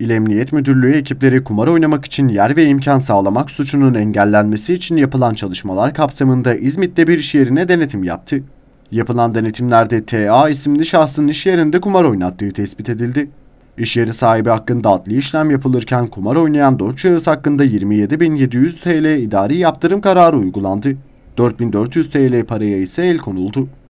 İl Emniyet Müdürlüğü ekipleri kumar oynamak için yer ve imkan sağlamak suçunun engellenmesi için yapılan çalışmalar kapsamında İzmit'te bir iş yerine denetim yaptı. Yapılan denetimlerde TA isimli şahsın iş yerinde kumar oynattığı tespit edildi. İş yeri sahibi hakkında adli işlem yapılırken kumar oynayan 4 şahıs hakkında 27.700 TL idari yaptırım kararı uygulandı. 4.400 TL paraya ise el konuldu.